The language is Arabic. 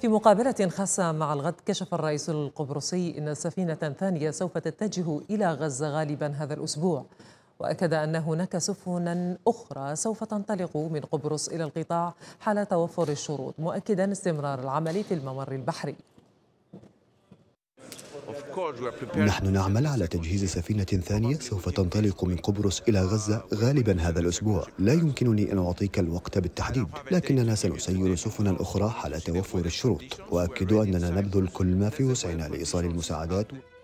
في مقابلة خاصة مع الغد كشف الرئيس القبرصي أن سفينة ثانية سوف تتجه إلى غزة غالبا هذا الأسبوع وأكد أن هناك سفنا أخرى سوف تنطلق من قبرص إلى القطاع حال توفر الشروط مؤكدا استمرار العمل في الممر البحري نحن نعمل على تجهيز سفينة ثانية سوف تنطلق من قبرص إلى غزة غالبا هذا الأسبوع لا يمكنني أن أعطيك الوقت بالتحديد لكننا سنسير سفنا أخرى حال توفر الشروط وأكد أننا نبذل كل ما في وسعنا لإيصال المساعدات